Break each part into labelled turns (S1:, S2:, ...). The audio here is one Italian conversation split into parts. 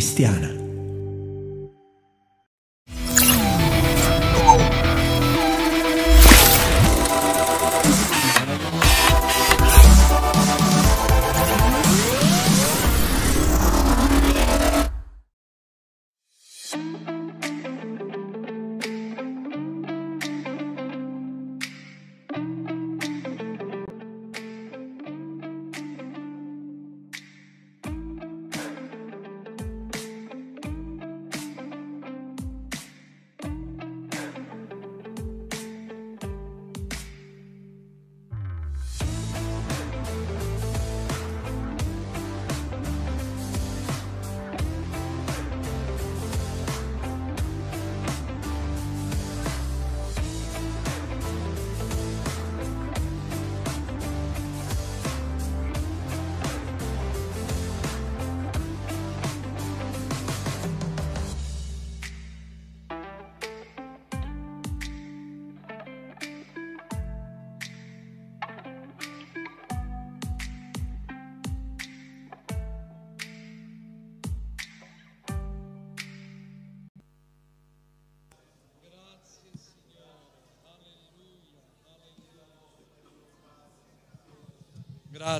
S1: cristiana.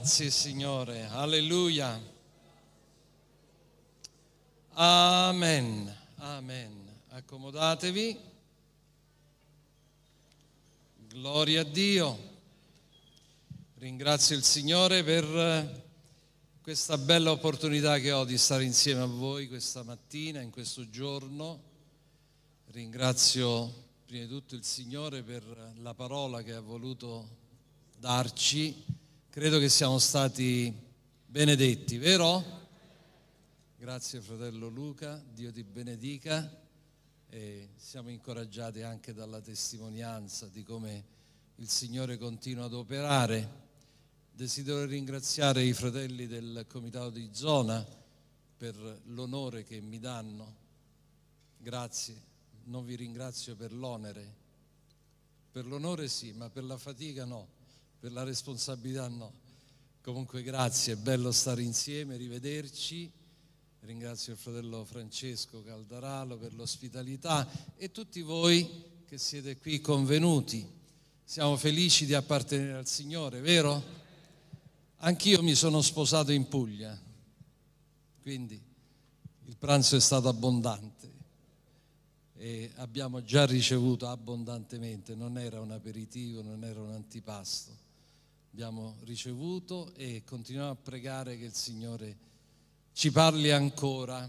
S1: Grazie Signore, alleluia. Amen, amen. Accomodatevi. Gloria a Dio. Ringrazio il Signore per eh, questa bella opportunità che ho di stare insieme a voi questa mattina, in questo giorno. Ringrazio prima di tutto il Signore per la parola che ha voluto darci Credo che siamo stati benedetti, vero? Grazie fratello Luca, Dio ti benedica e siamo incoraggiati anche dalla testimonianza di come il Signore continua ad operare. Desidero ringraziare i fratelli del Comitato di Zona per l'onore che mi danno. Grazie, non vi ringrazio per l'onere. Per l'onore sì, ma per la fatica no per la responsabilità no. Comunque grazie, è bello stare insieme, rivederci. Ringrazio il fratello Francesco Caldaralo per l'ospitalità e tutti voi che siete qui convenuti. Siamo felici di appartenere al Signore, vero? Anch'io mi sono sposato in Puglia, quindi il pranzo è stato abbondante e abbiamo già ricevuto abbondantemente, non era un aperitivo, non era un antipasto abbiamo ricevuto e continuiamo a pregare che il Signore ci parli ancora.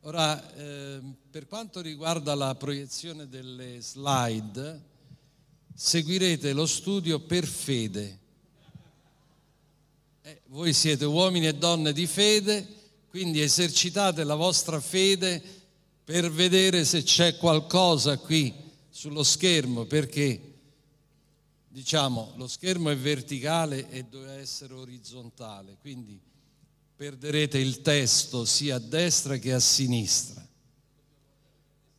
S1: Ora, eh, per quanto riguarda la proiezione delle slide, seguirete lo studio per fede. Eh, voi siete uomini e donne di fede, quindi esercitate la vostra fede per vedere se c'è qualcosa qui sullo schermo, perché diciamo, lo schermo è verticale e doveva essere orizzontale, quindi perderete il testo sia a destra che a sinistra.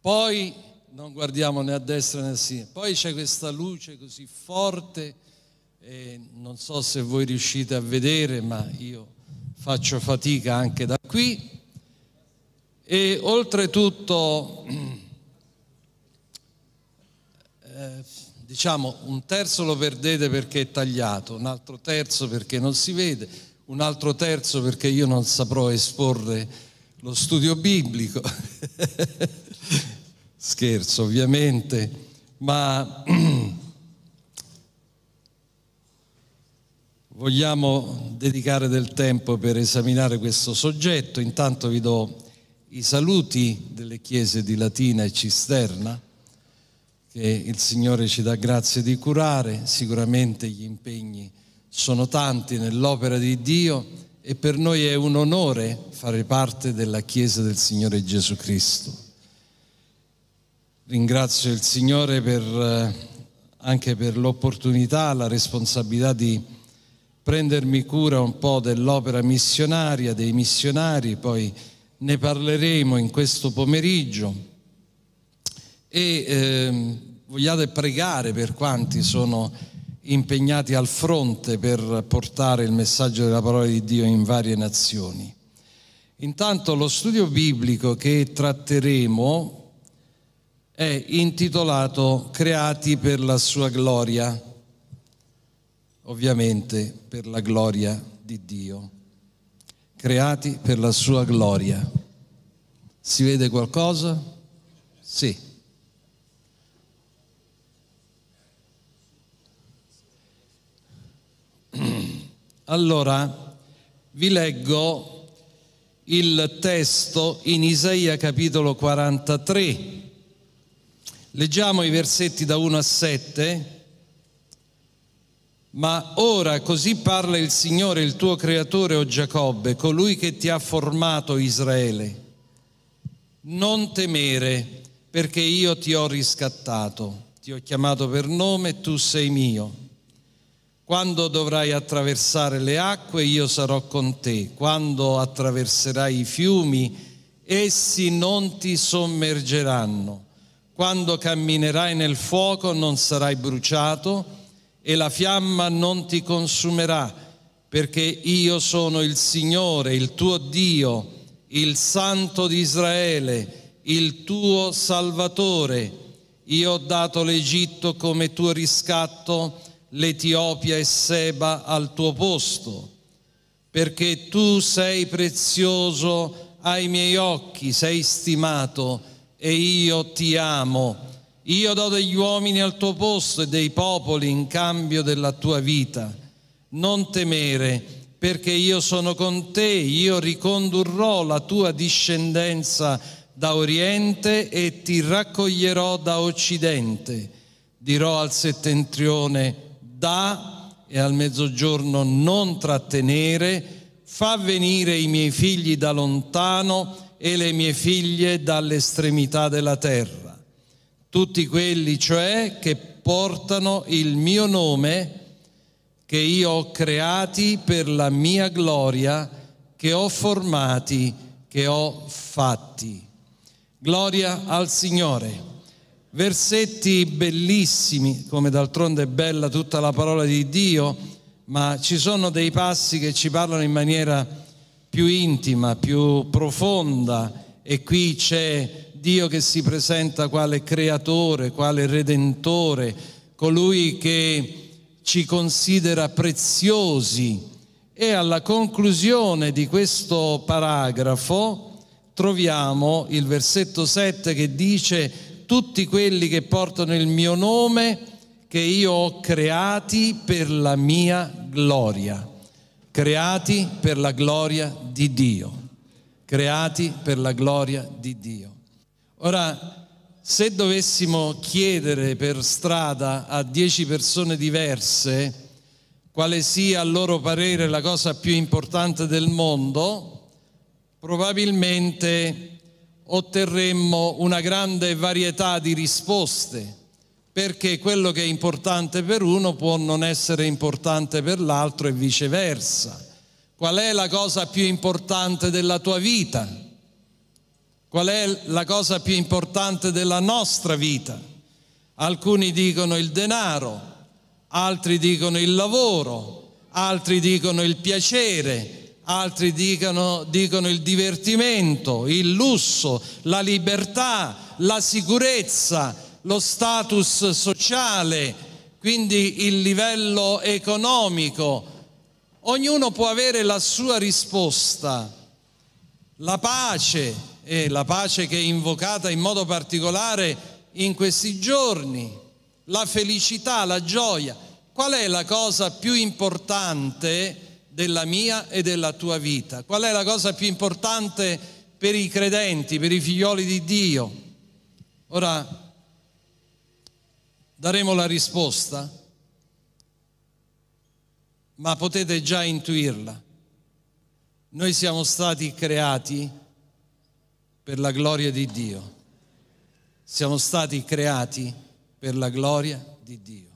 S1: Poi non guardiamo né a destra né a sinistra, poi c'è questa luce così forte, e non so se voi riuscite a vedere, ma io faccio fatica anche da qui. E oltretutto eh, diciamo un terzo lo perdete perché è tagliato, un altro terzo perché non si vede, un altro terzo perché io non saprò esporre lo studio biblico. Scherzo ovviamente, ma vogliamo dedicare del tempo per esaminare questo soggetto. Intanto vi do i saluti delle chiese di Latina e Cisterna che il Signore ci dà grazie di curare, sicuramente gli impegni sono tanti nell'opera di Dio e per noi è un onore fare parte della Chiesa del Signore Gesù Cristo. Ringrazio il Signore per, eh, anche per l'opportunità, la responsabilità di prendermi cura un po' dell'opera missionaria, dei missionari, poi ne parleremo in questo pomeriggio e eh, vogliate pregare per quanti sono impegnati al fronte per portare il messaggio della parola di Dio in varie nazioni. Intanto lo studio biblico che tratteremo è intitolato Creati per la sua gloria, ovviamente per la gloria di Dio. Creati per la sua gloria. Si vede qualcosa? Sì. Allora vi leggo il testo in Isaia capitolo 43. Leggiamo i versetti da 1 a 7. Ma ora così parla il Signore, il tuo creatore, o Giacobbe, colui che ti ha formato Israele. Non temere, perché io ti ho riscattato, ti ho chiamato per nome, tu sei mio. Quando dovrai attraversare le acque io sarò con te, quando attraverserai i fiumi essi non ti sommergeranno, quando camminerai nel fuoco non sarai bruciato e la fiamma non ti consumerà, perché io sono il Signore, il tuo Dio, il Santo di Israele, il tuo Salvatore. Io ho dato l'Egitto come tuo riscatto l'Etiopia e Seba al tuo posto, perché tu sei prezioso ai miei occhi, sei stimato e io ti amo. Io do degli uomini al tuo posto e dei popoli in cambio della tua vita. Non temere, perché io sono con te, io ricondurrò la tua discendenza da oriente e ti raccoglierò da occidente. Dirò al settentrione, dà e al mezzogiorno non trattenere, fa venire i miei figli da lontano e le mie figlie dall'estremità della terra. Tutti quelli cioè che portano il mio nome, che io ho creati per la mia gloria, che ho formati, che ho fatti. Gloria al Signore versetti bellissimi, come d'altronde è bella tutta la parola di Dio, ma ci sono dei passi che ci parlano in maniera più intima, più profonda e qui c'è Dio che si presenta quale creatore, quale redentore, colui che ci considera preziosi. E alla conclusione di questo paragrafo troviamo il versetto 7 che dice tutti quelli che portano il mio nome che io ho creati per la mia gloria, creati per la gloria di Dio, creati per la gloria di Dio. Ora, se dovessimo chiedere per strada a dieci persone diverse quale sia a loro parere la cosa più importante del mondo, probabilmente otterremmo una grande varietà di risposte, perché quello che è importante per uno può non essere importante per l'altro e viceversa. Qual è la cosa più importante della tua vita? Qual è la cosa più importante della nostra vita? Alcuni dicono il denaro, altri dicono il lavoro, altri dicono il piacere, altri dicono, dicono il divertimento, il lusso, la libertà, la sicurezza, lo status sociale, quindi il livello economico. Ognuno può avere la sua risposta. La pace, e la pace che è invocata in modo particolare in questi giorni, la felicità, la gioia. Qual è la cosa più importante? della mia e della tua vita. Qual è la cosa più importante per i credenti, per i figlioli di Dio? Ora daremo la risposta, ma potete già intuirla. Noi siamo stati creati per la gloria di Dio. Siamo stati creati per la gloria di Dio.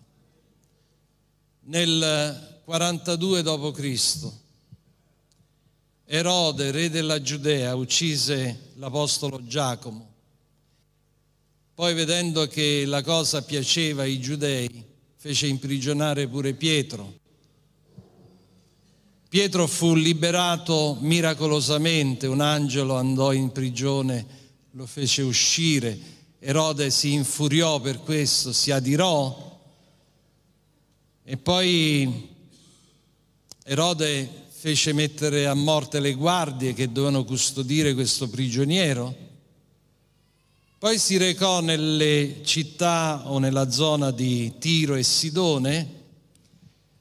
S1: Nel 42 d.C. Erode, re della Giudea, uccise l'apostolo Giacomo. Poi vedendo che la cosa piaceva ai giudei, fece imprigionare pure Pietro. Pietro fu liberato miracolosamente, un angelo andò in prigione, lo fece uscire. Erode si infuriò per questo, si adirò e poi Erode fece mettere a morte le guardie che dovevano custodire questo prigioniero. Poi si recò nelle città o nella zona di Tiro e Sidone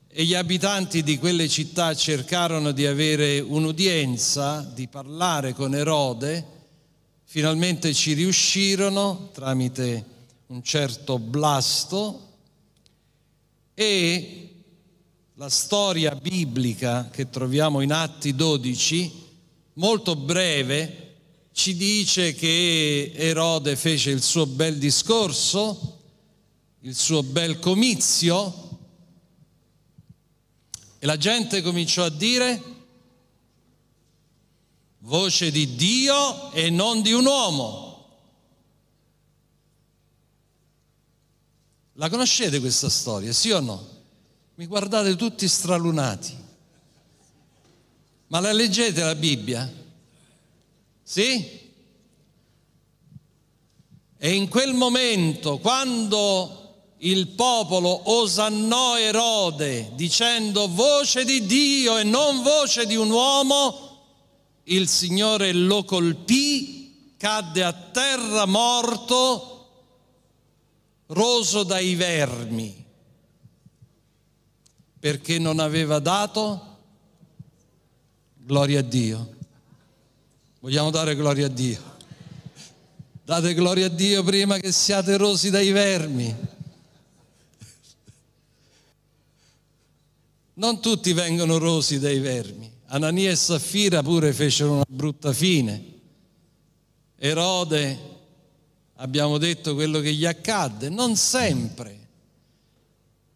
S1: e gli abitanti di quelle città cercarono di avere un'udienza, di parlare con Erode. Finalmente ci riuscirono tramite un certo blasto e la storia biblica che troviamo in Atti 12, molto breve, ci dice che Erode fece il suo bel discorso, il suo bel comizio e la gente cominciò a dire voce di Dio e non di un uomo. La conoscete questa storia, sì o no? mi guardate tutti stralunati. Ma la leggete la Bibbia? Sì? E in quel momento, quando il popolo osannò Erode dicendo voce di Dio e non voce di un uomo, il Signore lo colpì, cadde a terra morto, roso dai vermi perché non aveva dato gloria a Dio. Vogliamo dare gloria a Dio. Date gloria a Dio prima che siate rosi dai vermi. Non tutti vengono rosi dai vermi. Anania e Saffira pure fecero una brutta fine. Erode, abbiamo detto quello che gli accadde, non sempre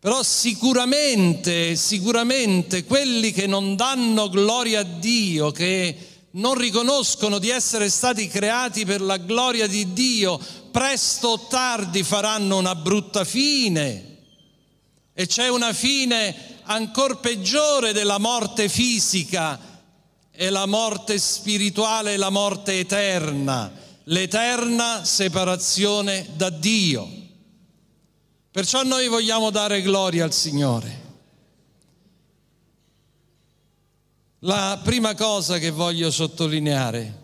S1: però sicuramente, sicuramente quelli che non danno gloria a Dio, che non riconoscono di essere stati creati per la gloria di Dio, presto o tardi faranno una brutta fine. E c'è una fine ancora peggiore della morte fisica, e la morte spirituale e la morte eterna, l'eterna separazione da Dio. Perciò noi vogliamo dare gloria al Signore. La prima cosa che voglio sottolineare,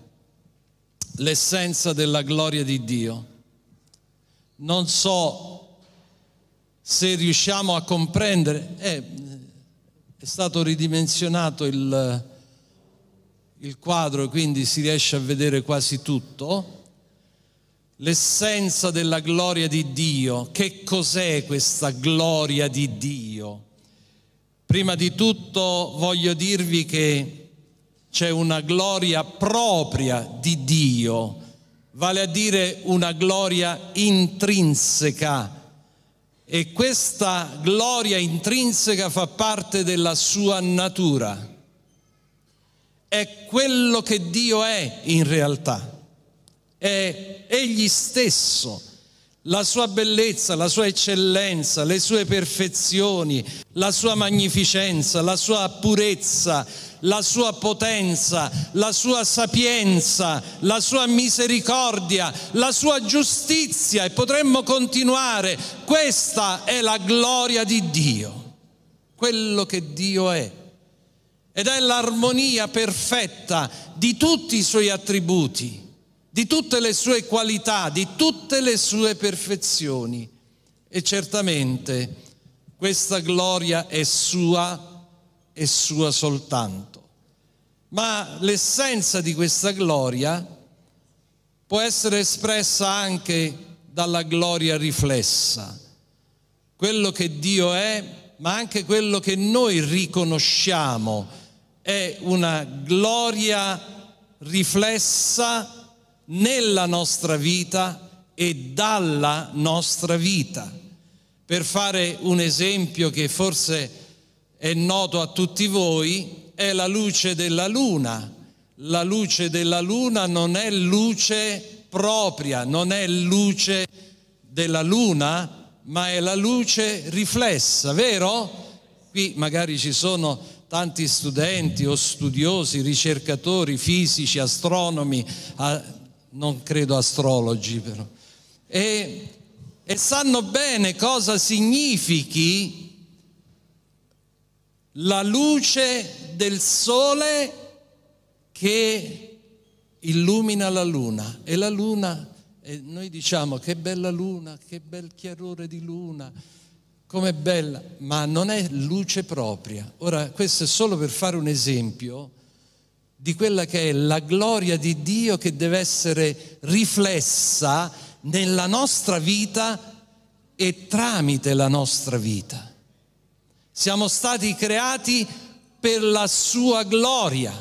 S1: l'essenza della gloria di Dio. Non so se riusciamo a comprendere, eh, è stato ridimensionato il, il quadro, quindi si riesce a vedere quasi tutto l'essenza della gloria di Dio. Che cos'è questa gloria di Dio? Prima di tutto voglio dirvi che c'è una gloria propria di Dio, vale a dire una gloria intrinseca. E questa gloria intrinseca fa parte della sua natura. È quello che Dio è in realtà è egli stesso. La sua bellezza, la sua eccellenza, le sue perfezioni, la sua magnificenza, la sua purezza, la sua potenza, la sua sapienza, la sua misericordia, la sua giustizia e potremmo continuare. Questa è la gloria di Dio, quello che Dio è. Ed è l'armonia perfetta di tutti i suoi attributi di tutte le sue qualità, di tutte le sue perfezioni. E certamente questa gloria è sua e sua soltanto. Ma l'essenza di questa gloria può essere espressa anche dalla gloria riflessa, quello che Dio è, ma anche quello che noi riconosciamo è una gloria riflessa nella nostra vita e dalla nostra vita. Per fare un esempio che forse è noto a tutti voi, è la luce della luna. La luce della luna non è luce propria, non è luce della luna, ma è la luce riflessa, vero? Qui magari ci sono tanti studenti o studiosi, ricercatori, fisici, astronomi, non credo astrologi però, e, e sanno bene cosa significhi la luce del sole che illumina la luna e la luna e noi diciamo che bella luna, che bel chiarore di luna, com'è bella, ma non è luce propria. Ora questo è solo per fare un esempio di quella che è la gloria di Dio che deve essere riflessa nella nostra vita e tramite la nostra vita. Siamo stati creati per la sua gloria,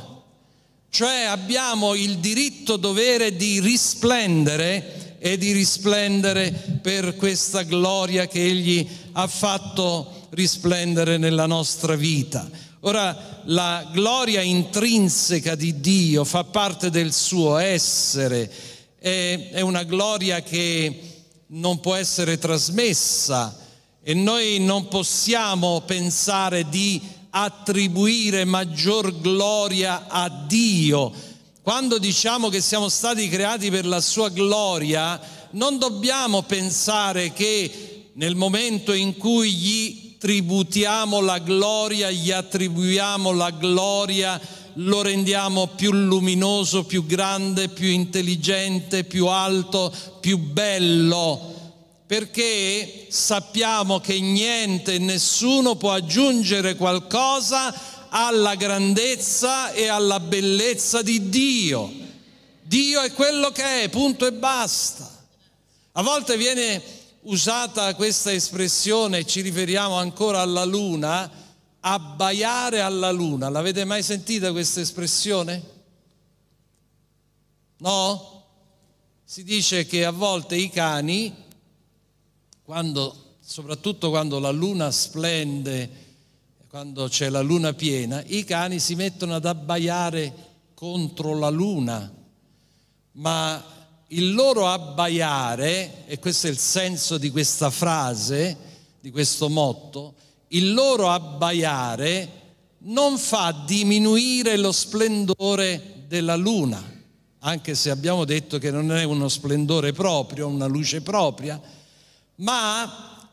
S1: cioè abbiamo il diritto dovere di risplendere e di risplendere per questa gloria che Egli ha fatto risplendere nella nostra vita. Ora, la gloria intrinseca di Dio fa parte del suo essere, è, una gloria che non può essere trasmessa e noi non possiamo pensare di attribuire maggior gloria a Dio. Quando diciamo che siamo stati creati per la sua gloria, non dobbiamo pensare che nel momento in cui gli tributiamo la gloria, gli attribuiamo la gloria, lo rendiamo più luminoso, più grande, più intelligente, più alto, più bello, perché sappiamo che niente nessuno può aggiungere qualcosa alla grandezza e alla bellezza di Dio. Dio è quello che è, punto e basta. A volte viene usata questa espressione, ci riferiamo ancora alla luna, abbaiare alla luna. L'avete mai sentita questa espressione? No? Si dice che a volte i cani, quando, soprattutto quando la luna splende, quando c'è la luna piena, i cani si mettono ad abbaiare contro la luna, ma il loro abbaiare, e questo è il senso di questa frase, di questo motto, il loro abbaiare non fa diminuire lo splendore della luna, anche se abbiamo detto che non è uno splendore proprio, una luce propria, ma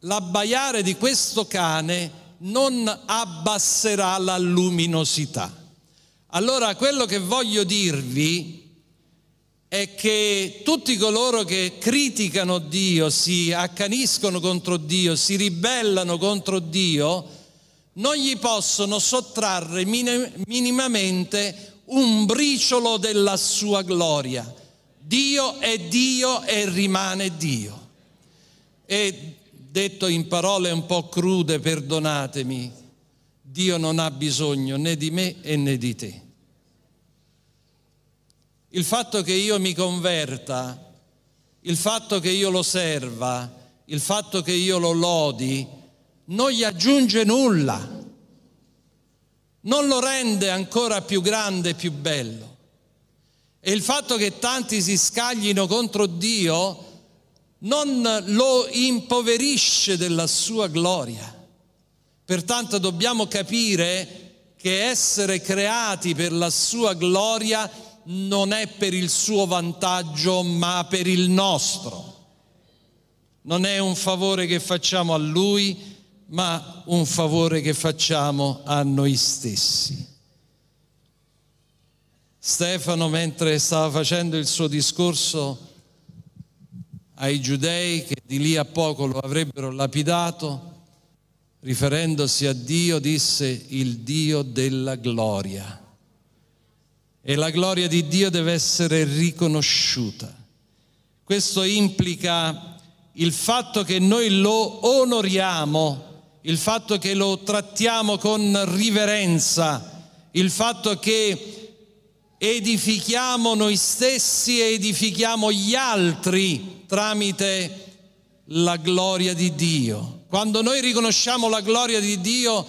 S1: l'abbaiare di questo cane non abbasserà la luminosità. Allora quello che voglio dirvi è che tutti coloro che criticano Dio, si accaniscono contro Dio, si ribellano contro Dio, non gli possono sottrarre minimamente un briciolo della sua gloria. Dio è Dio e rimane Dio. E detto in parole un po' crude, perdonatemi, Dio non ha bisogno né di me né di te. Il fatto che io mi converta, il fatto che io lo serva, il fatto che io lo lodi, non gli aggiunge nulla, non lo rende ancora più grande e più bello. E il fatto che tanti si scaglino contro Dio non lo impoverisce della sua gloria. Pertanto dobbiamo capire che essere creati per la sua gloria non è per il suo vantaggio ma per il nostro. Non è un favore che facciamo a lui ma un favore che facciamo a noi stessi. Stefano, mentre stava facendo il suo discorso ai giudei che di lì a poco lo avrebbero lapidato, riferendosi a Dio, disse il Dio della gloria e la gloria di Dio deve essere riconosciuta. Questo implica il fatto che noi lo onoriamo, il fatto che lo trattiamo con riverenza, il fatto che edifichiamo noi stessi e edifichiamo gli altri tramite la gloria di Dio. Quando noi riconosciamo la gloria di Dio,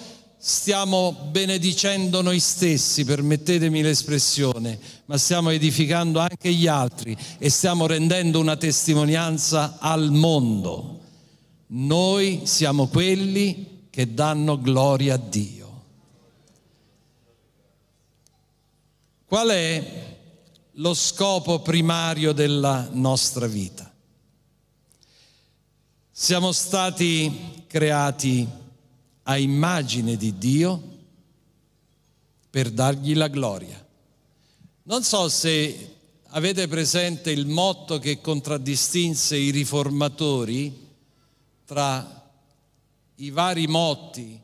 S1: stiamo benedicendo noi stessi, permettetemi l'espressione, ma stiamo edificando anche gli altri e stiamo rendendo una testimonianza al mondo. Noi siamo quelli che danno gloria a Dio. Qual è lo scopo primario della nostra vita? Siamo stati creati a immagine di Dio per dargli la gloria. Non so se avete presente il motto che contraddistinse i riformatori tra i vari motti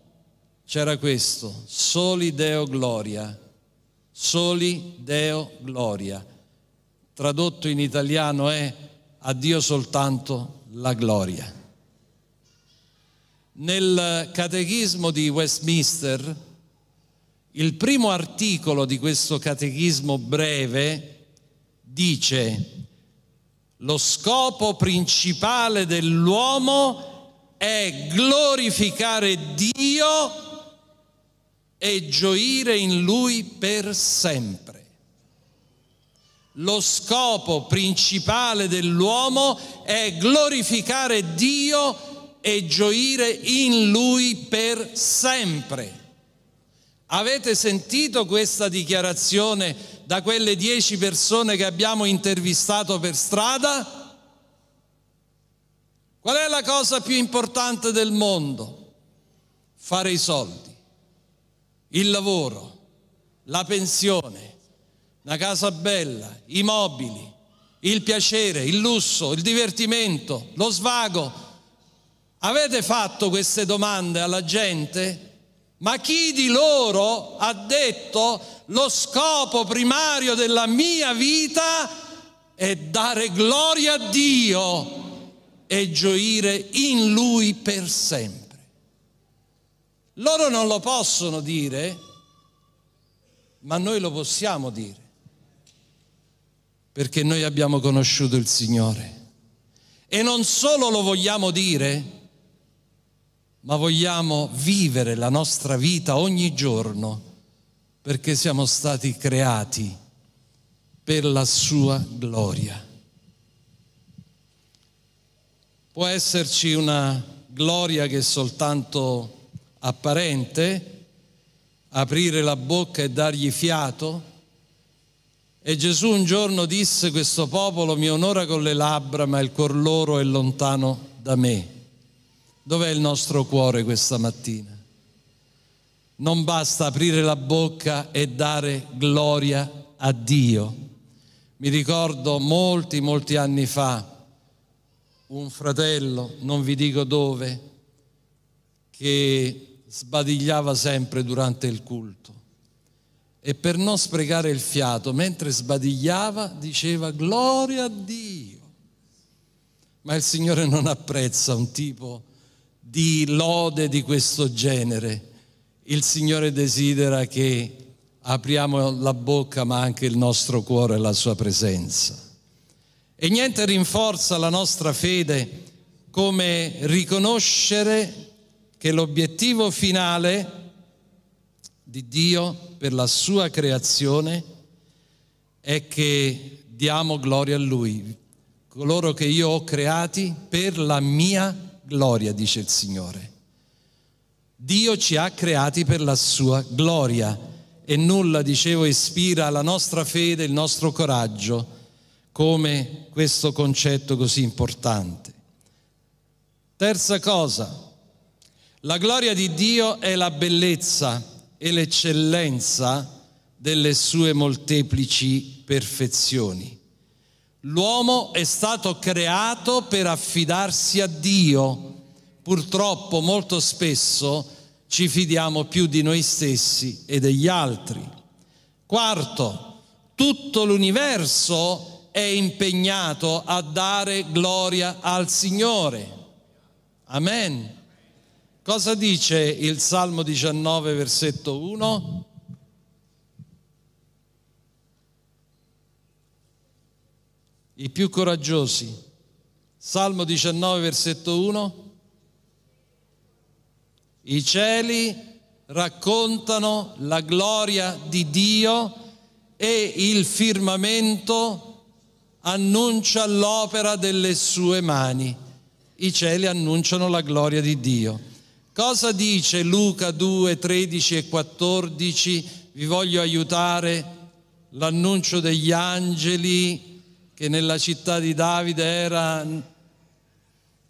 S1: c'era questo, soli Deo gloria, soli Deo gloria. Tradotto in italiano è a Dio soltanto la gloria. Nel catechismo di Westminster, il primo articolo di questo catechismo breve dice lo scopo principale dell'uomo è glorificare Dio e gioire in Lui per sempre. Lo scopo principale dell'uomo è glorificare Dio e e gioire in lui per sempre. Avete sentito questa dichiarazione da quelle dieci persone che abbiamo intervistato per strada? Qual è la cosa più importante del mondo? Fare i soldi, il lavoro, la pensione, una casa bella, i mobili, il piacere, il lusso, il divertimento, lo svago, Avete fatto queste domande alla gente? Ma chi di loro ha detto lo scopo primario della mia vita è dare gloria a Dio e gioire in Lui per sempre? Loro non lo possono dire, ma noi lo possiamo dire, perché noi abbiamo conosciuto il Signore. E non solo lo vogliamo dire, ma vogliamo vivere la nostra vita ogni giorno perché siamo stati creati per la sua gloria. Può esserci una gloria che è soltanto apparente, aprire la bocca e dargli fiato. E Gesù un giorno disse, questo popolo mi onora con le labbra, ma il cuor loro è lontano da me. Dov'è il nostro cuore questa mattina? Non basta aprire la bocca e dare gloria a Dio. Mi ricordo molti, molti anni fa, un fratello, non vi dico dove, che sbadigliava sempre durante il culto. E per non sprecare il fiato, mentre sbadigliava, diceva gloria a Dio. Ma il Signore non apprezza un tipo di lode di questo genere. Il Signore desidera che apriamo la bocca ma anche il nostro cuore alla sua presenza. E niente rinforza la nostra fede come riconoscere che l'obiettivo finale di Dio per la sua creazione è che diamo gloria a Lui, coloro che io ho creati per la mia creazione gloria, dice il Signore. Dio ci ha creati per la sua gloria e nulla, dicevo, ispira la nostra fede, il nostro coraggio come questo concetto così importante. Terza cosa, la gloria di Dio è la bellezza e l'eccellenza delle sue molteplici perfezioni. L'uomo è stato creato per affidarsi a Dio. Purtroppo molto spesso ci fidiamo più di noi stessi e degli altri. Quarto, tutto l'universo è impegnato a dare gloria al Signore. Amen. Cosa dice il Salmo 19, versetto 1? i più coraggiosi. Salmo 19, versetto 1. I cieli raccontano la gloria di Dio e il firmamento annuncia l'opera delle sue mani. I cieli annunciano la gloria di Dio. Cosa dice Luca 2, 13 e 14? Vi voglio aiutare. L'annuncio degli angeli, che nella città di Davide era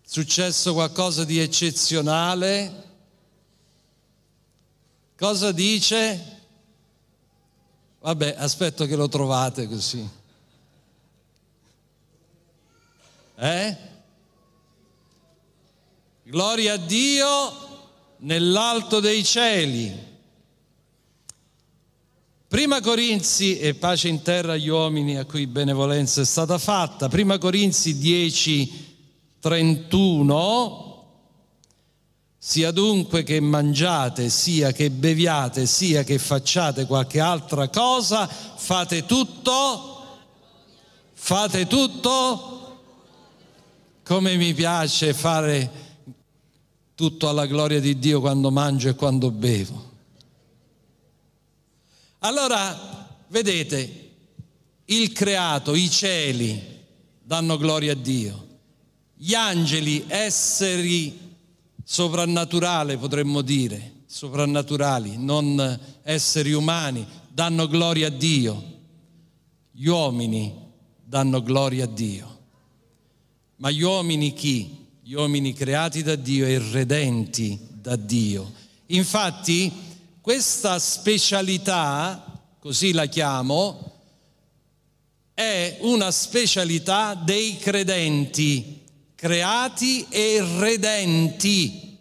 S1: successo qualcosa di eccezionale, cosa dice? Vabbè, aspetto che lo trovate così. Eh? Gloria a Dio nell'alto dei cieli Prima Corinzi, e pace in terra agli uomini a cui benevolenza è stata fatta, prima Corinzi 10, 31, sia dunque che mangiate, sia che beviate, sia che facciate qualche altra cosa, fate tutto, fate tutto, come mi piace fare tutto alla gloria di Dio quando mangio e quando bevo allora, vedete, il creato, i cieli danno gloria a Dio, gli angeli, esseri soprannaturali potremmo dire, soprannaturali, non esseri umani, danno gloria a Dio, gli uomini danno gloria a Dio. Ma gli uomini chi? Gli uomini creati da Dio e redenti da Dio. Infatti, questa specialità, così la chiamo, è una specialità dei credenti, creati e redenti,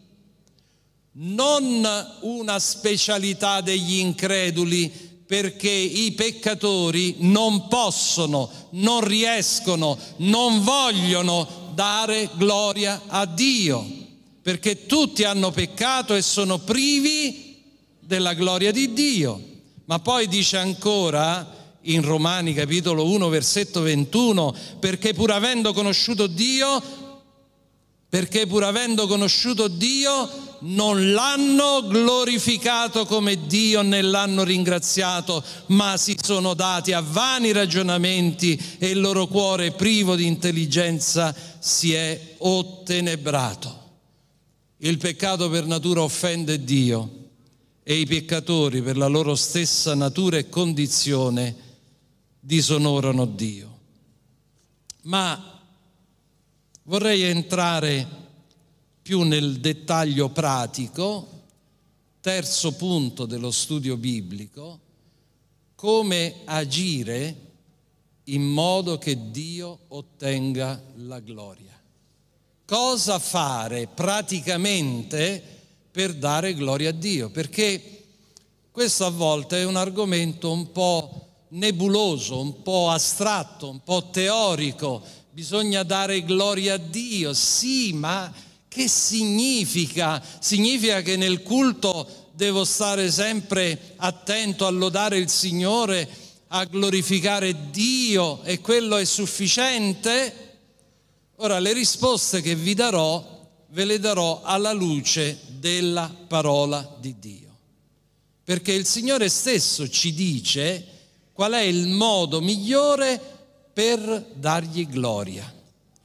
S1: non una specialità degli increduli, perché i peccatori non possono, non riescono, non vogliono dare gloria a Dio, perché tutti hanno peccato e sono privi della gloria di Dio. Ma poi dice ancora in Romani capitolo 1 versetto 21, perché pur avendo conosciuto Dio, perché pur avendo conosciuto Dio, non l'hanno glorificato come Dio né l'hanno ringraziato, ma si sono dati a vani ragionamenti e il loro cuore privo di intelligenza si è ottenebrato. Il peccato per natura offende Dio e i peccatori per la loro stessa natura e condizione disonorano Dio. Ma vorrei entrare più nel dettaglio pratico, terzo punto dello studio biblico, come agire in modo che Dio ottenga la gloria. Cosa fare praticamente? per dare gloria a Dio, perché questo a volte è un argomento un po' nebuloso, un po' astratto, un po' teorico. Bisogna dare gloria a Dio, sì, ma che significa? Significa che nel culto devo stare sempre attento a lodare il Signore, a glorificare Dio e quello è sufficiente? Ora le risposte che vi darò ve le darò alla luce della parola di Dio. Perché il Signore stesso ci dice qual è il modo migliore per dargli gloria.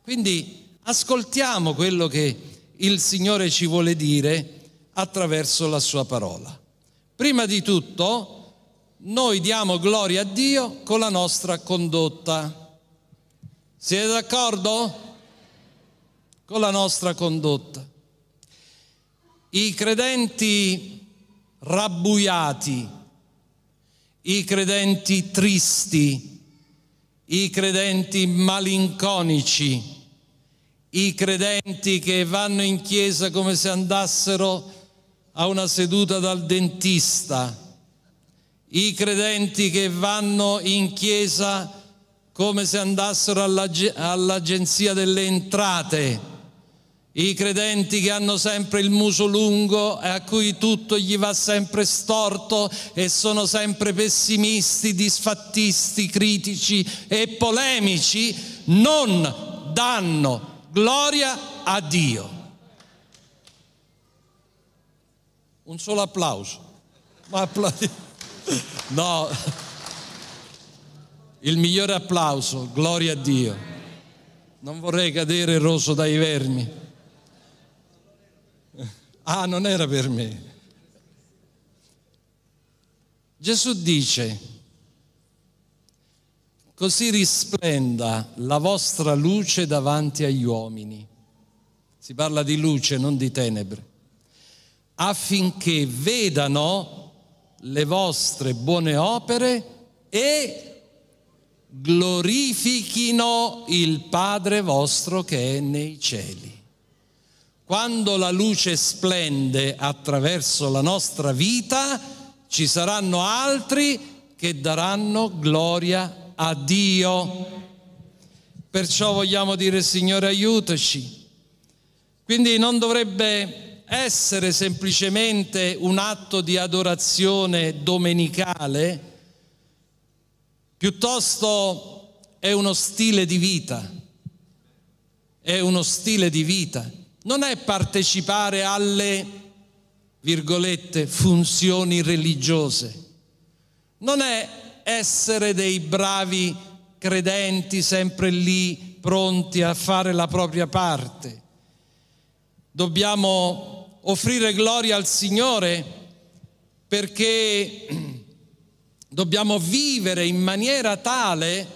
S1: Quindi ascoltiamo quello che il Signore ci vuole dire attraverso la sua parola. Prima di tutto, noi diamo gloria a Dio con la nostra condotta. Siete d'accordo? con la nostra condotta. I credenti rabbuiati, i credenti tristi, i credenti malinconici, i credenti che vanno in chiesa come se andassero a una seduta dal dentista, i credenti che vanno in chiesa come se andassero all'ag- all'agenzia delle entrate i credenti che hanno sempre il muso lungo e a cui tutto gli va sempre storto e sono sempre pessimisti, disfattisti, critici e polemici, non danno gloria a Dio. Un solo applauso. Ma applaudi. No, il migliore applauso, gloria a Dio. Non vorrei cadere roso dai vermi. Ah, non era per me. Gesù dice, così risplenda la vostra luce davanti agli uomini. Si parla di luce, non di tenebre. Affinché vedano le vostre buone opere e glorifichino il Padre vostro che è nei cieli. Quando la luce splende attraverso la nostra vita, ci saranno altri che daranno gloria a Dio. Perciò vogliamo dire Signore aiutaci. Quindi non dovrebbe essere semplicemente un atto di adorazione domenicale, piuttosto è uno stile di vita, è uno stile di vita non è partecipare alle, virgolette, funzioni religiose, non è essere dei bravi credenti sempre lì pronti a fare la propria parte. Dobbiamo offrire gloria al Signore perché dobbiamo vivere in maniera tale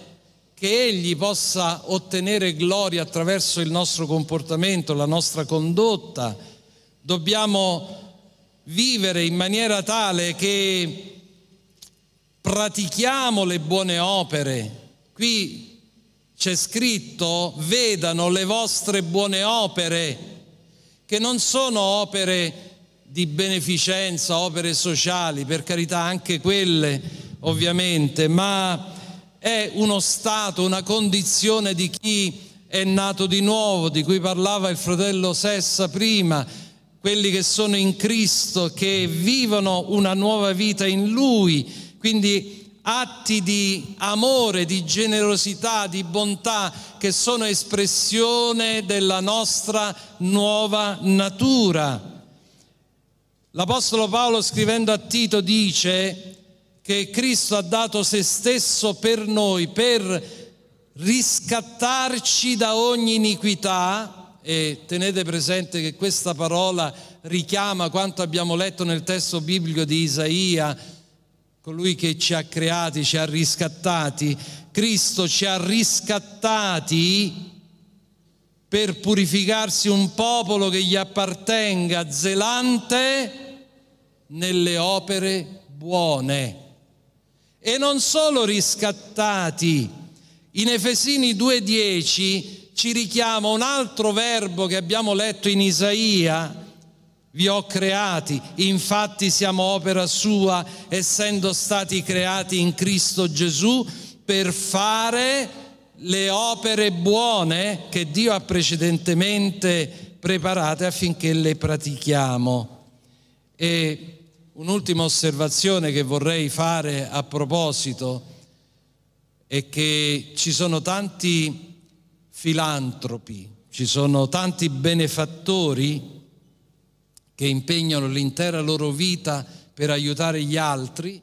S1: che Egli possa ottenere gloria attraverso il nostro comportamento, la nostra condotta. Dobbiamo vivere in maniera tale che pratichiamo le buone opere. Qui c'è scritto, vedano le vostre buone opere, che non sono opere di beneficenza, opere sociali, per carità anche quelle ovviamente, ma è uno stato, una condizione di chi è nato di nuovo, di cui parlava il fratello Sessa prima, quelli che sono in Cristo, che vivono una nuova vita in Lui, quindi atti di amore, di generosità, di bontà che sono espressione della nostra nuova natura. L'Apostolo Paolo scrivendo a Tito dice che Cristo ha dato se stesso per noi, per riscattarci da ogni iniquità, e tenete presente che questa parola richiama quanto abbiamo letto nel testo biblico di Isaia, colui che ci ha creati, ci ha riscattati, Cristo ci ha riscattati per purificarsi un popolo che gli appartenga, zelante nelle opere buone e non solo riscattati. In Efesini 2.10 ci richiama un altro verbo che abbiamo letto in Isaia, vi ho creati, infatti siamo opera sua, essendo stati creati in Cristo Gesù per fare le opere buone che Dio ha precedentemente preparate affinché le pratichiamo. E Un'ultima osservazione che vorrei fare a proposito è che ci sono tanti filantropi, ci sono tanti benefattori che impegnano l'intera loro vita per aiutare gli altri,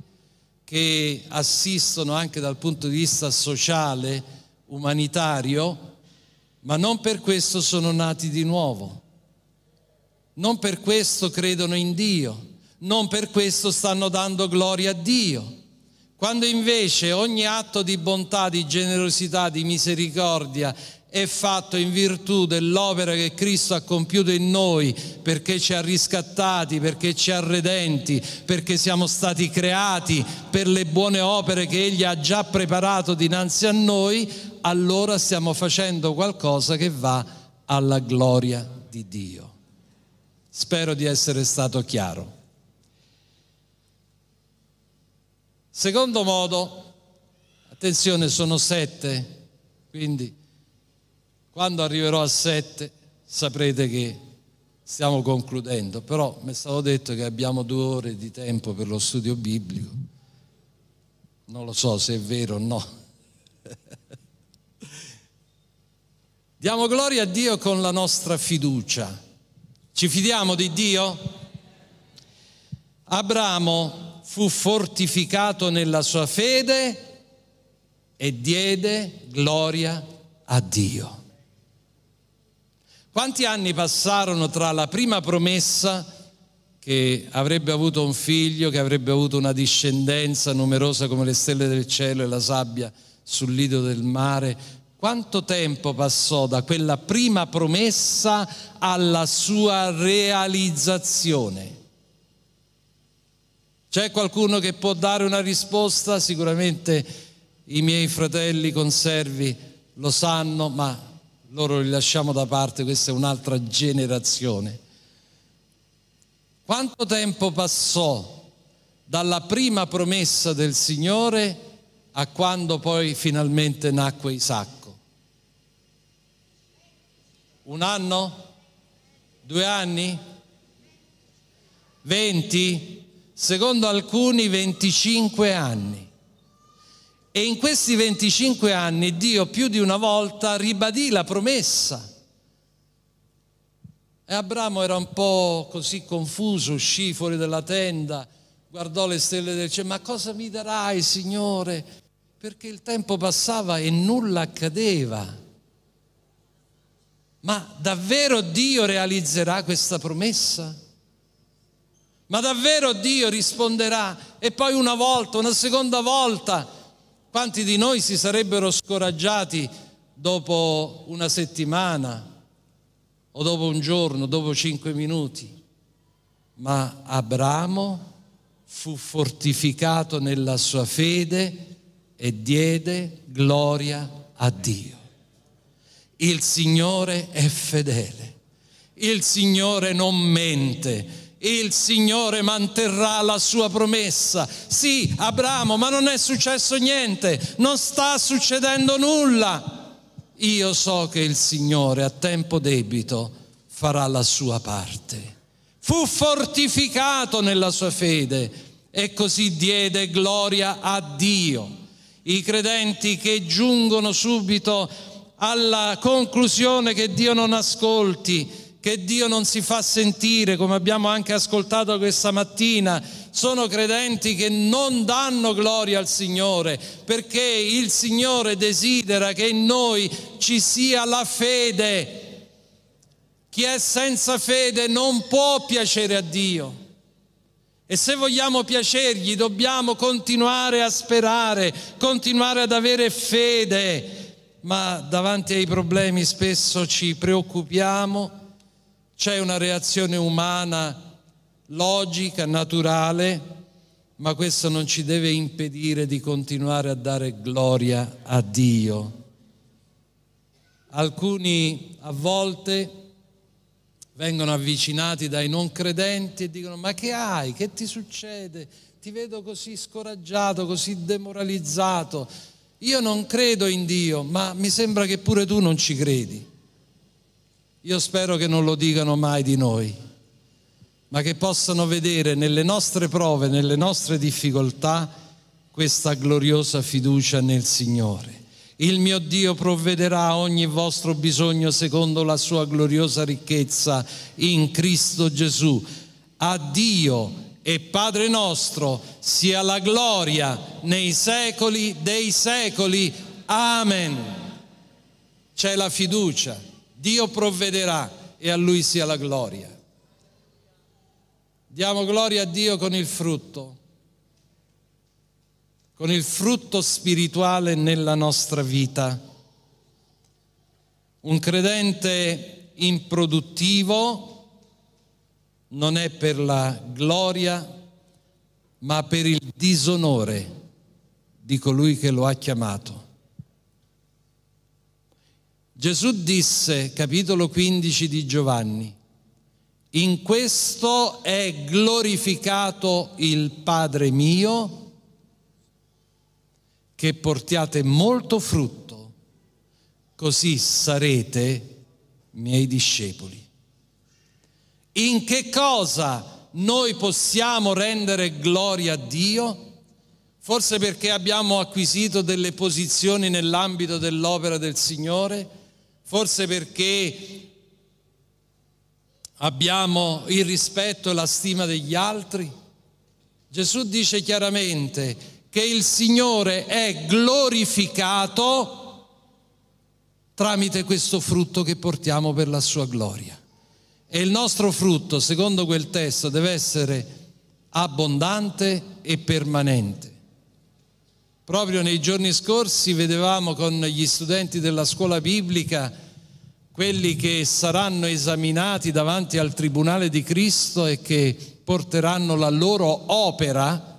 S1: che assistono anche dal punto di vista sociale, umanitario, ma non per questo sono nati di nuovo, non per questo credono in Dio non per questo stanno dando gloria a Dio. Quando invece ogni atto di bontà, di generosità, di misericordia è fatto in virtù dell'opera che Cristo ha compiuto in noi, perché ci ha riscattati, perché ci ha redenti, perché siamo stati creati per le buone opere che Egli ha già preparato dinanzi a noi, allora stiamo facendo qualcosa che va alla gloria di Dio. Spero di essere stato chiaro. Secondo modo, attenzione, sono sette, quindi quando arriverò a sette saprete che stiamo concludendo, però mi è stato detto che abbiamo due ore di tempo per lo studio biblico. Non lo so se è vero o no. Diamo gloria a Dio con la nostra fiducia. Ci fidiamo di Dio? Abramo fu fortificato nella sua fede e diede gloria a Dio. Quanti anni passarono tra la prima promessa che avrebbe avuto un figlio, che avrebbe avuto una discendenza numerosa come le stelle del cielo e la sabbia sul lido del mare, quanto tempo passò da quella prima promessa alla sua realizzazione? C'è qualcuno che può dare una risposta? Sicuramente i miei fratelli conservi lo sanno, ma loro li lasciamo da parte, questa è un'altra generazione. Quanto tempo passò dalla prima promessa del Signore a quando poi finalmente nacque Isacco? Un anno? Due anni? Venti? secondo alcuni 25 anni. E in questi 25 anni Dio più di una volta ribadì la promessa. E Abramo era un po' così confuso, uscì fuori dalla tenda, guardò le stelle del cielo, ma cosa mi darai Signore? Perché il tempo passava e nulla accadeva. Ma davvero Dio realizzerà questa promessa? Ma davvero Dio risponderà? E poi una volta, una seconda volta, quanti di noi si sarebbero scoraggiati dopo una settimana o dopo un giorno, dopo cinque minuti? Ma Abramo fu fortificato nella sua fede e diede gloria a Dio. Il Signore è fedele, il Signore non mente il Signore manterrà la sua promessa. Sì, Abramo, ma non è successo niente, non sta succedendo nulla. Io so che il Signore a tempo debito farà la sua parte. Fu fortificato nella sua fede e così diede gloria a Dio. I credenti che giungono subito alla conclusione che Dio non ascolti, che Dio non si fa sentire, come abbiamo anche ascoltato questa mattina. Sono credenti che non danno gloria al Signore, perché il Signore desidera che in noi ci sia la fede. Chi è senza fede non può piacere a Dio. E se vogliamo piacergli dobbiamo continuare a sperare, continuare ad avere fede, ma davanti ai problemi spesso ci preoccupiamo c'è una reazione umana, logica, naturale, ma questo non ci deve impedire di continuare a dare gloria a Dio. Alcuni a volte vengono avvicinati dai non credenti e dicono ma che hai? Che ti succede? Ti vedo così scoraggiato, così demoralizzato. Io non credo in Dio, ma mi sembra che pure tu non ci credi. Io spero che non lo dicano mai di noi, ma che possano vedere nelle nostre prove, nelle nostre difficoltà, questa gloriosa fiducia nel Signore. Il mio Dio provvederà a ogni vostro bisogno secondo la sua gloriosa ricchezza in Cristo Gesù. A Dio e Padre nostro sia la gloria nei secoli dei secoli. Amen. C'è la fiducia. Dio provvederà e a Lui sia la gloria. Diamo gloria a Dio con il frutto, con il frutto spirituale nella nostra vita. Un credente improduttivo non è per la gloria, ma per il disonore di colui che lo ha chiamato. Gesù disse, capitolo 15 di Giovanni, in questo è glorificato il Padre mio, che portiate molto frutto, così sarete miei discepoli. In che cosa noi possiamo rendere gloria a Dio? Forse perché abbiamo acquisito delle posizioni nell'ambito dell'opera del Signore? forse perché abbiamo il rispetto e la stima degli altri. Gesù dice chiaramente che il Signore è glorificato tramite questo frutto che portiamo per la sua gloria. E il nostro frutto, secondo quel testo, deve essere abbondante e permanente. Proprio nei giorni scorsi vedevamo con gli studenti della scuola biblica quelli che saranno esaminati davanti al Tribunale di Cristo e che porteranno la loro opera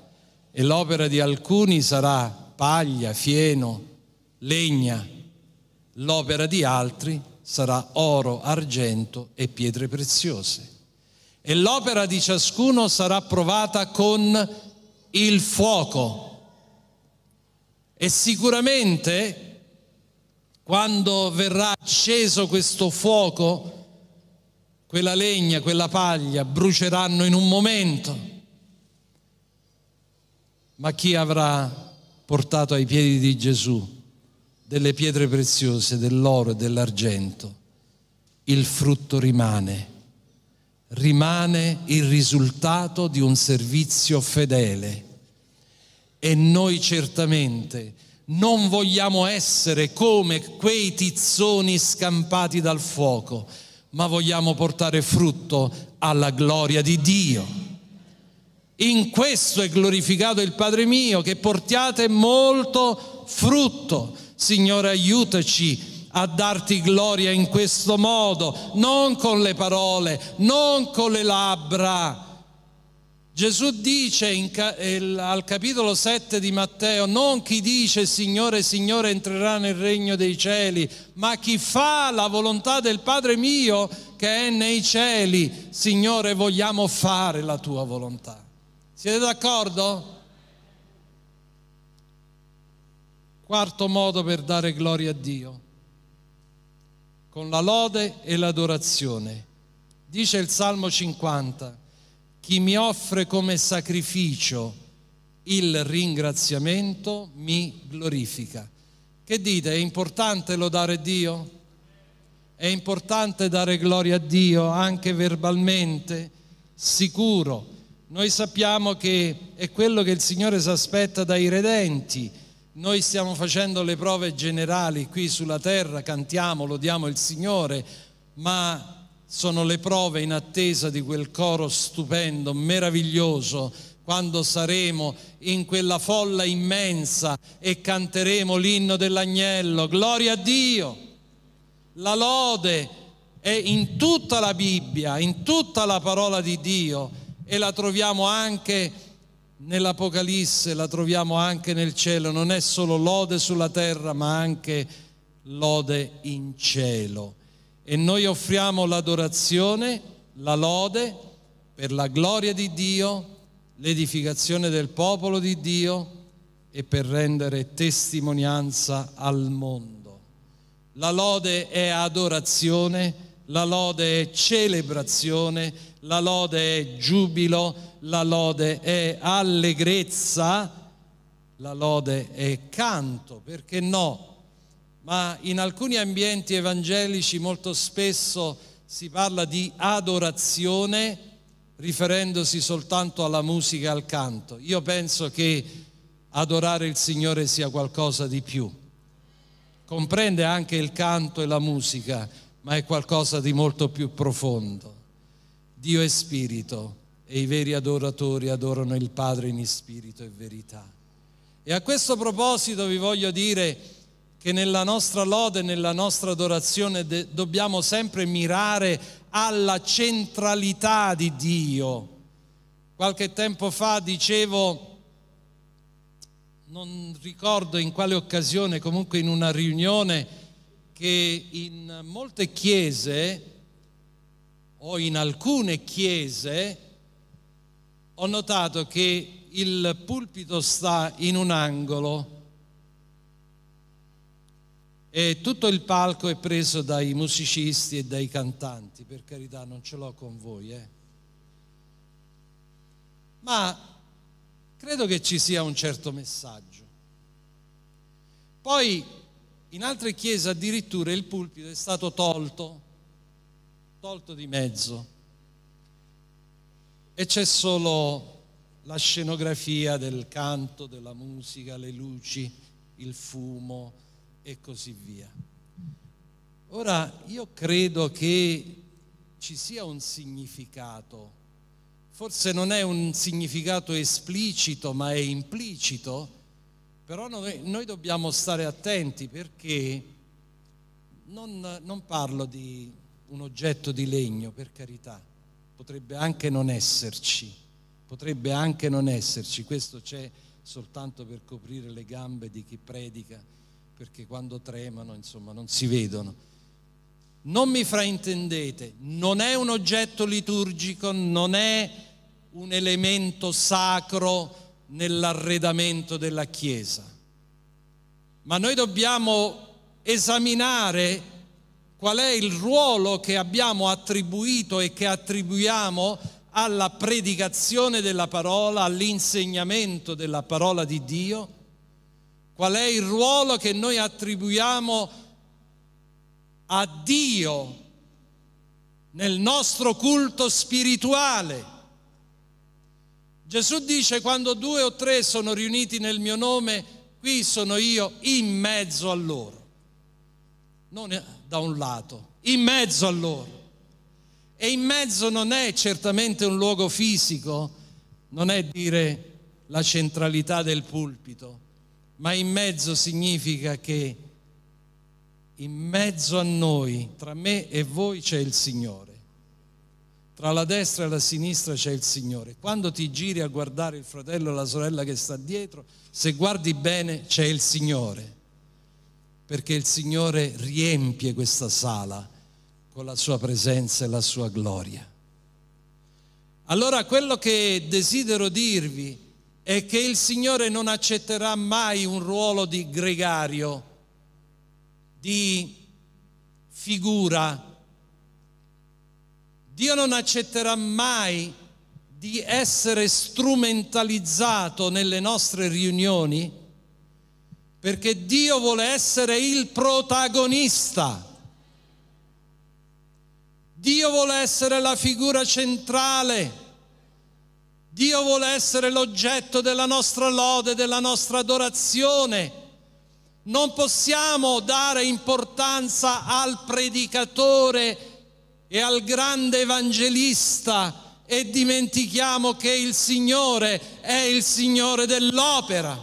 S1: e l'opera di alcuni sarà paglia, fieno, legna, l'opera di altri sarà oro, argento e pietre preziose. E l'opera di ciascuno sarà provata con il fuoco. E sicuramente quando verrà acceso questo fuoco, quella legna, quella paglia bruceranno in un momento. Ma chi avrà portato ai piedi di Gesù delle pietre preziose, dell'oro e dell'argento, il frutto rimane rimane il risultato di un servizio fedele, e noi certamente non vogliamo essere come quei tizzoni scampati dal fuoco, ma vogliamo portare frutto alla gloria di Dio. In questo è glorificato il Padre mio, che portiate molto frutto. Signore, aiutaci a darti gloria in questo modo, non con le parole, non con le labbra, Gesù dice in, al capitolo 7 di Matteo, non chi dice Signore, Signore entrerà nel regno dei cieli, ma chi fa la volontà del Padre mio che è nei cieli, Signore vogliamo fare la tua volontà. Siete d'accordo? Quarto modo per dare gloria a Dio, con la lode e l'adorazione. Dice il Salmo 50. Chi mi offre come sacrificio il ringraziamento mi glorifica. Che dite? È importante lodare Dio? È importante dare gloria a Dio anche verbalmente? Sicuro. Noi sappiamo che è quello che il Signore si aspetta dai redenti. Noi stiamo facendo le prove generali qui sulla terra, cantiamo, lodiamo il Signore, ma sono le prove in attesa di quel coro stupendo, meraviglioso, quando saremo in quella folla immensa e canteremo l'inno dell'agnello. Gloria a Dio! La lode è in tutta la Bibbia, in tutta la parola di Dio e la troviamo anche nell'Apocalisse, la troviamo anche nel cielo. Non è solo lode sulla terra, ma anche lode in cielo e noi offriamo l'adorazione, la lode per la gloria di Dio, l'edificazione del popolo di Dio e per rendere testimonianza al mondo. La lode è adorazione, la lode è celebrazione, la lode è giubilo, la lode è allegrezza, la lode è canto, perché no? ma in alcuni ambienti evangelici molto spesso si parla di adorazione riferendosi soltanto alla musica e al canto. Io penso che adorare il Signore sia qualcosa di più. Comprende anche il canto e la musica, ma è qualcosa di molto più profondo. Dio è spirito e i veri adoratori adorano il Padre in spirito e verità. E a questo proposito vi voglio dire che nella nostra lode, nella nostra adorazione de- dobbiamo sempre mirare alla centralità di Dio. Qualche tempo fa dicevo, non ricordo in quale occasione, comunque in una riunione, che in molte chiese o in alcune chiese ho notato che il pulpito sta in un angolo e tutto il palco è preso dai musicisti e dai cantanti, per carità non ce l'ho con voi. Eh. Ma credo che ci sia un certo messaggio. Poi in altre chiese addirittura il pulpito è stato tolto, tolto di mezzo e c'è solo la scenografia del canto, della musica, le luci, il fumo, e così via. Ora io credo che ci sia un significato, forse non è un significato esplicito ma è implicito, però noi, noi dobbiamo stare attenti perché non, non parlo di un oggetto di legno, per carità, potrebbe anche non esserci, potrebbe anche non esserci, questo c'è soltanto per coprire le gambe di chi predica perché quando tremano, insomma, non si vedono. Non mi fraintendete, non è un oggetto liturgico, non è un elemento sacro nell'arredamento della Chiesa, ma noi dobbiamo esaminare qual è il ruolo che abbiamo attribuito e che attribuiamo alla predicazione della parola, all'insegnamento della parola di Dio qual è il ruolo che noi attribuiamo a Dio nel nostro culto spirituale. Gesù dice quando due o tre sono riuniti nel mio nome, qui sono io in mezzo a loro, non da un lato, in mezzo a loro. E in mezzo non è certamente un luogo fisico, non è dire la centralità del pulpito, ma in mezzo significa che in mezzo a noi, tra me e voi c'è il Signore. Tra la destra e la sinistra c'è il Signore. Quando ti giri a guardare il fratello o la sorella che sta dietro, se guardi bene c'è il Signore, perché il Signore riempie questa sala con la sua presenza e la sua gloria. Allora quello che desidero dirvi è che il Signore non accetterà mai un ruolo di gregario, di figura. Dio non accetterà mai di essere strumentalizzato nelle nostre riunioni perché Dio vuole essere il protagonista. Dio vuole essere la figura centrale. Dio vuole essere l'oggetto della nostra lode, della nostra adorazione. Non possiamo dare importanza al predicatore e al grande evangelista e dimentichiamo che il Signore è il Signore dell'opera.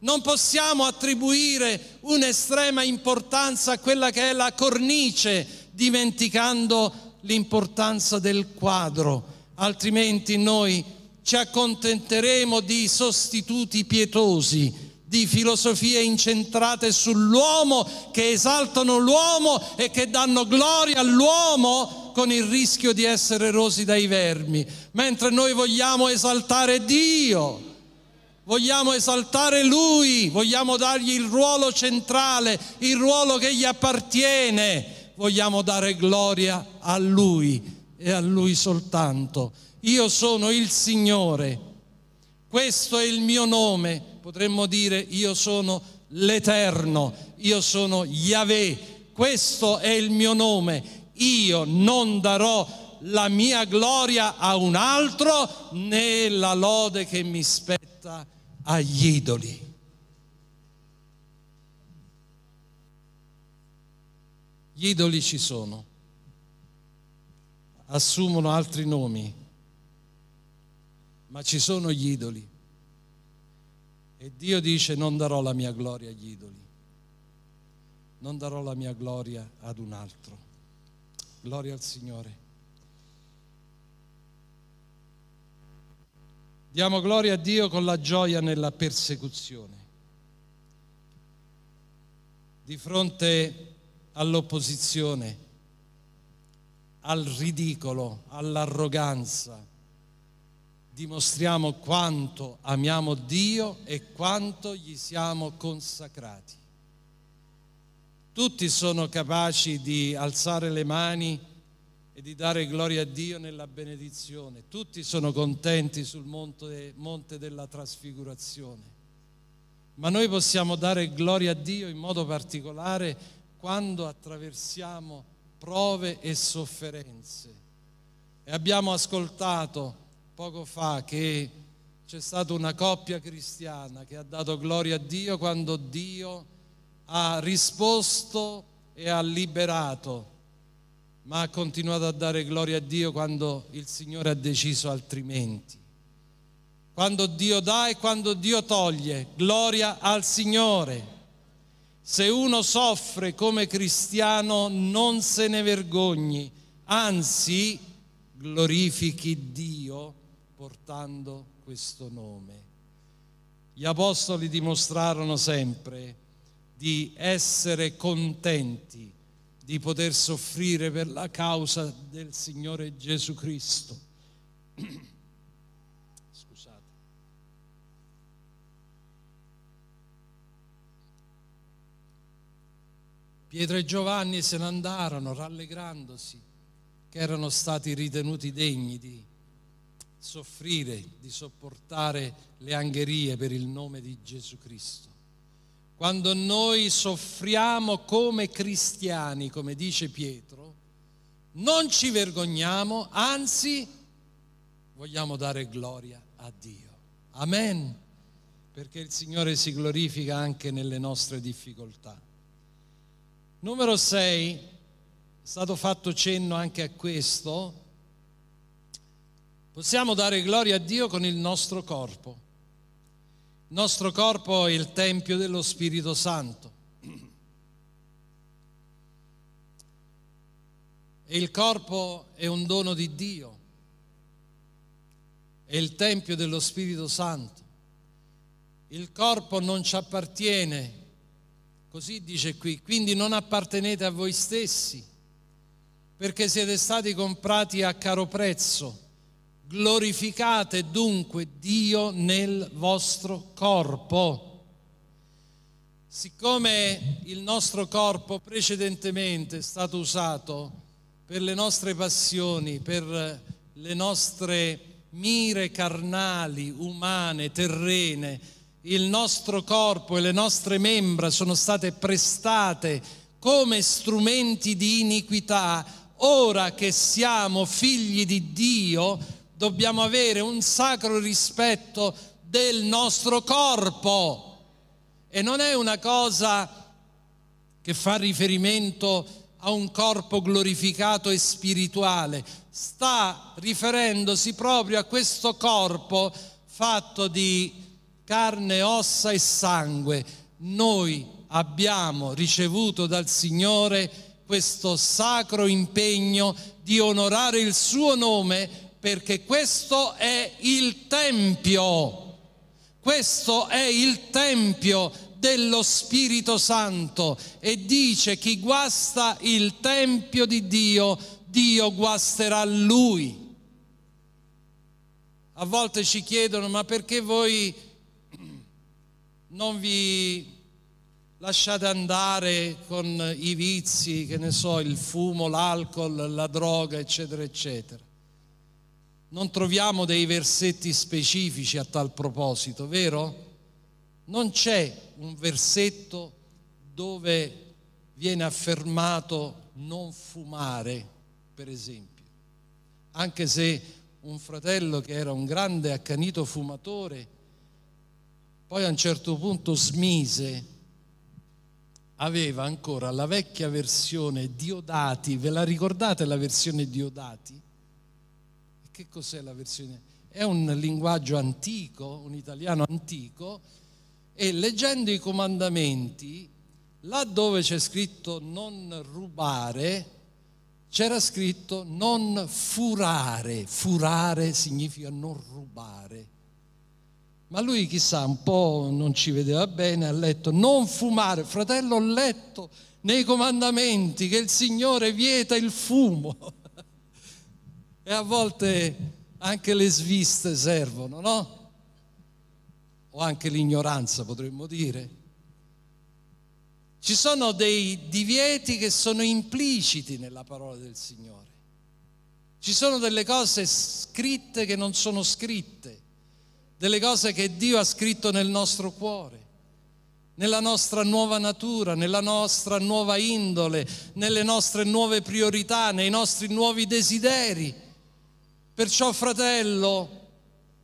S1: Non possiamo attribuire un'estrema importanza a quella che è la cornice, dimenticando l'importanza del quadro altrimenti noi ci accontenteremo di sostituti pietosi, di filosofie incentrate sull'uomo, che esaltano l'uomo e che danno gloria all'uomo con il rischio di essere rosi dai vermi, mentre noi vogliamo esaltare Dio. Vogliamo esaltare Lui, vogliamo dargli il ruolo centrale, il ruolo che gli appartiene, vogliamo dare gloria a Lui e a Lui soltanto. Io sono il Signore, questo è il mio nome, potremmo dire io sono l'Eterno, io sono Yahweh, questo è il mio nome, io non darò la mia gloria a un altro né la lode che mi spetta agli idoli. Gli idoli ci sono, assumono altri nomi, ma ci sono gli idoli. E Dio dice non darò la mia gloria agli idoli, non darò la mia gloria ad un altro. Gloria al Signore. Diamo gloria a Dio con la gioia nella persecuzione. Di fronte all'opposizione, al ridicolo, all'arroganza. Dimostriamo quanto amiamo Dio e quanto gli siamo consacrati. Tutti sono capaci di alzare le mani
S2: e di dare gloria a Dio
S1: nella benedizione. Tutti sono contenti sul monte, monte, della trasfigurazione. Ma noi possiamo dare gloria a Dio in modo particolare quando attraversiamo prove e sofferenze. E abbiamo ascoltato poco fa che c'è stata una coppia cristiana che ha dato gloria a Dio quando Dio ha risposto e ha liberato, ma ha continuato a dare gloria a Dio quando il Signore ha deciso altrimenti. Quando Dio dà e quando Dio toglie, gloria al Signore. Se uno soffre come cristiano non se ne vergogni, anzi glorifichi Dio portando questo nome. Gli apostoli dimostrarono sempre di essere contenti di poter soffrire per la causa del Signore Gesù Cristo. Pietro e Giovanni se ne andarono rallegrandosi che erano stati ritenuti degni di soffrire, di sopportare le angherie per il nome di Gesù Cristo. Quando noi soffriamo come cristiani, come dice Pietro, non ci vergogniamo, anzi vogliamo dare gloria a Dio. Amen, perché il Signore si glorifica anche nelle nostre difficoltà. Numero 6, è stato fatto cenno anche a questo, possiamo dare gloria a Dio con il nostro corpo. Il nostro corpo è il Tempio dello Spirito Santo. E il corpo è un dono di Dio, è il Tempio dello Spirito Santo. Il corpo non ci appartiene, Così dice qui, quindi non appartenete a voi stessi, perché siete stati comprati a caro prezzo. Glorificate dunque Dio nel vostro corpo. Siccome il nostro corpo precedentemente è stato usato per le nostre passioni, per le nostre mire carnali, umane, terrene, il nostro corpo e le nostre membra sono state prestate come strumenti di iniquità, ora che siamo figli di Dio, dobbiamo avere un sacro rispetto del nostro corpo. E non è una cosa che fa riferimento a un corpo glorificato e spirituale, sta riferendosi proprio a questo corpo fatto di carne, ossa e sangue, noi abbiamo ricevuto dal Signore questo sacro impegno di onorare il suo nome perché questo è il Tempio, questo è il Tempio dello Spirito Santo e dice chi guasta il Tempio di Dio, Dio guasterà lui. A volte ci chiedono ma perché voi non vi lasciate andare con i vizi, che ne so, il fumo, l'alcol, la droga, eccetera, eccetera. Non troviamo dei versetti specifici a tal proposito, vero? Non c'è un versetto dove viene affermato non fumare, per esempio, anche se un fratello che era un grande accanito fumatore poi a un certo punto smise, aveva ancora la vecchia versione Diodati, ve la ricordate la versione Diodati? Che cos'è la versione? È un linguaggio antico, un italiano antico, e leggendo i comandamenti, laddove c'è scritto non rubare, c'era scritto non furare. Furare significa non rubare. Ma lui chissà, un po' non ci vedeva bene, ha letto non fumare. Fratello, ho letto nei comandamenti che il Signore vieta il fumo. e a volte anche le sviste servono, no? O anche l'ignoranza, potremmo dire. Ci sono dei divieti che sono impliciti nella parola del Signore. Ci sono delle cose scritte che non sono scritte delle cose che Dio ha scritto nel nostro cuore, nella nostra nuova natura, nella nostra nuova indole, nelle nostre nuove priorità, nei nostri nuovi desideri. Perciò, fratello,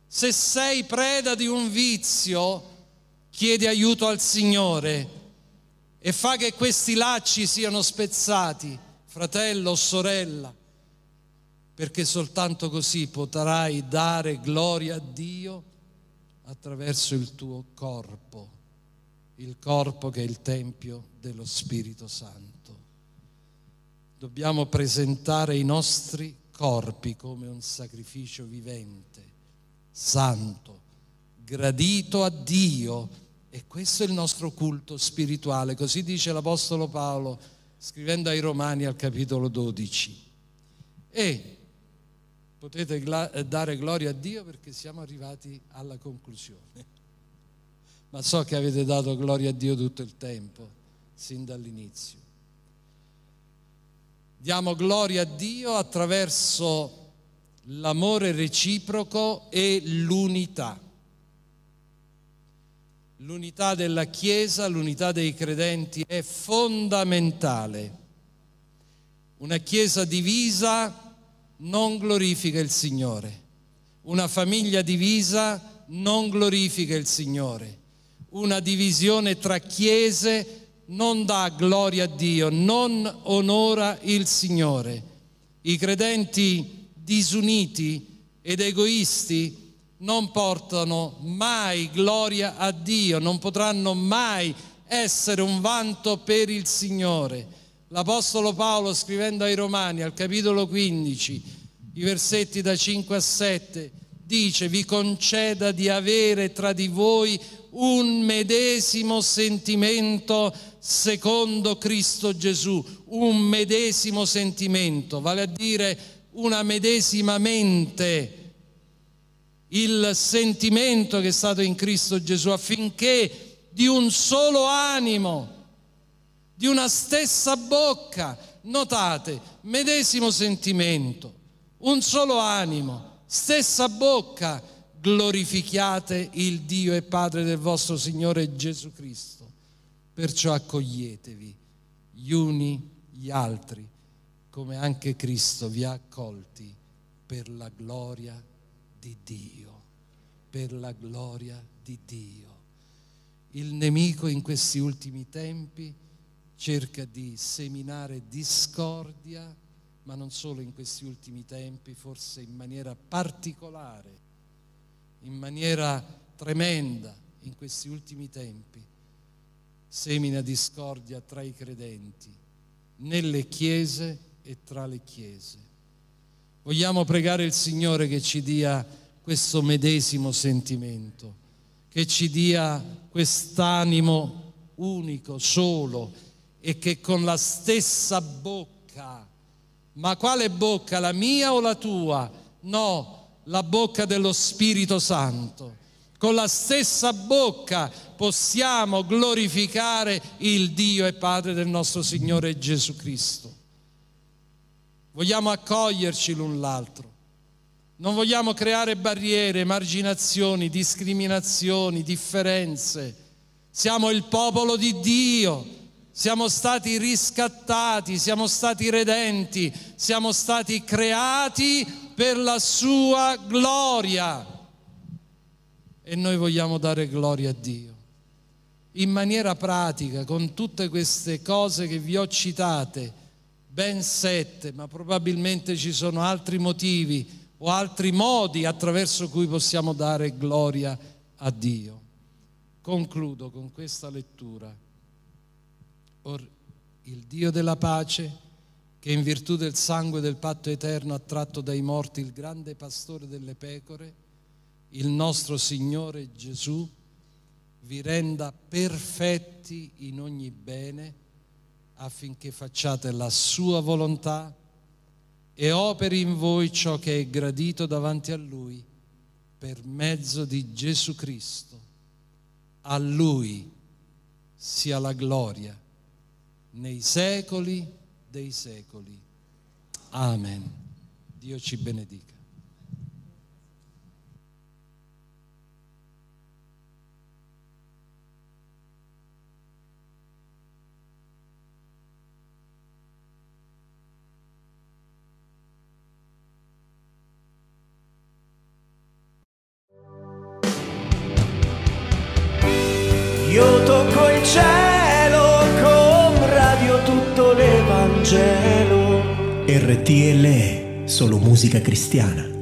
S1: se sei preda di un vizio, chiedi aiuto al Signore e fa che questi lacci siano spezzati, fratello o sorella, perché soltanto così potrai dare gloria a Dio attraverso il tuo corpo, il corpo che è il Tempio dello Spirito Santo. Dobbiamo presentare i nostri corpi come un sacrificio vivente, santo, gradito a Dio. E questo è il nostro culto spirituale, così dice l'Apostolo Paolo scrivendo ai Romani al capitolo 12. E potete eh, dare gloria a Dio perché siamo arrivati alla conclusione. Ma so che avete dato gloria a Dio tutto il tempo, sin dall'inizio. Diamo gloria a Dio attraverso l'amore reciproco e l'unità. L'unità della Chiesa, l'unità dei credenti è fondamentale. Una Chiesa divisa non glorifica il Signore. Una famiglia divisa non glorifica il Signore. Una divisione tra chiese non dà gloria a Dio, non onora il Signore. I credenti disuniti ed egoisti non portano mai gloria a Dio, non potranno mai essere un vanto per il Signore. L'Apostolo Paolo scrivendo ai Romani al capitolo 15, i versetti da 5 a 7, dice vi conceda di avere tra di voi un medesimo sentimento secondo Cristo Gesù, un medesimo sentimento, vale a dire una medesima mente, il sentimento che è stato in Cristo Gesù affinché di un solo animo di una stessa bocca, notate, medesimo sentimento, un solo animo, stessa bocca, glorifichiate il Dio e Padre del vostro Signore Gesù Cristo. Perciò accoglietevi gli uni gli altri, come anche Cristo vi ha accolti per la gloria di Dio, per la gloria di Dio. Il nemico in questi ultimi tempi cerca di seminare discordia, ma non solo in questi ultimi tempi, forse in maniera particolare, in maniera tremenda in questi ultimi tempi, semina discordia tra i credenti, nelle chiese e tra le chiese. Vogliamo pregare il Signore che ci dia questo medesimo sentimento, che ci dia quest'animo unico, solo, e che con la stessa bocca, ma quale bocca, la mia o la tua? No, la bocca dello Spirito Santo. Con la stessa bocca possiamo glorificare il Dio e Padre del nostro Signore Gesù Cristo. Vogliamo accoglierci l'un l'altro. Non vogliamo creare barriere, marginazioni, discriminazioni, differenze. Siamo il popolo di Dio siamo stati riscattati, siamo stati redenti, siamo stati creati per la sua gloria. E noi vogliamo dare gloria a Dio. In maniera pratica, con tutte queste cose che vi ho citate, ben sette, ma probabilmente ci sono altri motivi o altri modi attraverso cui possiamo dare gloria a Dio. Concludo con questa lettura Or il Dio della pace, che in virtù del sangue del patto eterno ha tratto dai morti il grande pastore delle pecore, il nostro Signore Gesù, vi renda perfetti in ogni bene affinché facciate la sua volontà e operi in voi ciò che è gradito davanti a Lui per mezzo di Gesù Cristo. A Lui sia la gloria nei secoli dei secoli. Amen. Dio ci benedica. Io tocco cielo. RTL, solo musica cristiana.